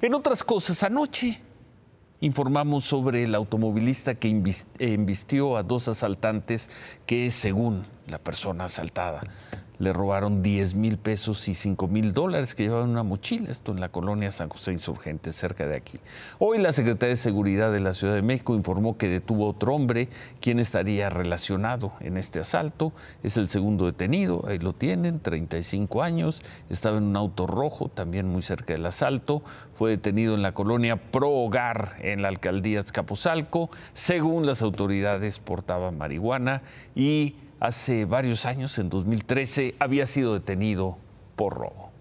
En otras cosas, anoche informamos sobre el automovilista que eh, embistió a dos asaltantes que es, según la persona asaltada, le robaron 10 mil pesos y 5 mil dólares que llevaban en una mochila, esto en la colonia San José Insurgente, cerca de aquí. Hoy la Secretaría de Seguridad de la Ciudad de México informó que detuvo a otro hombre, quien estaría relacionado en este asalto. Es el segundo detenido, ahí lo tienen, 35 años, estaba en un auto rojo, también muy cerca del asalto. Fue detenido en la colonia Pro Hogar, en la alcaldía Azcapotzalco. Según las autoridades, portaba marihuana y hace varios años, en 2013, había sido detenido por robo.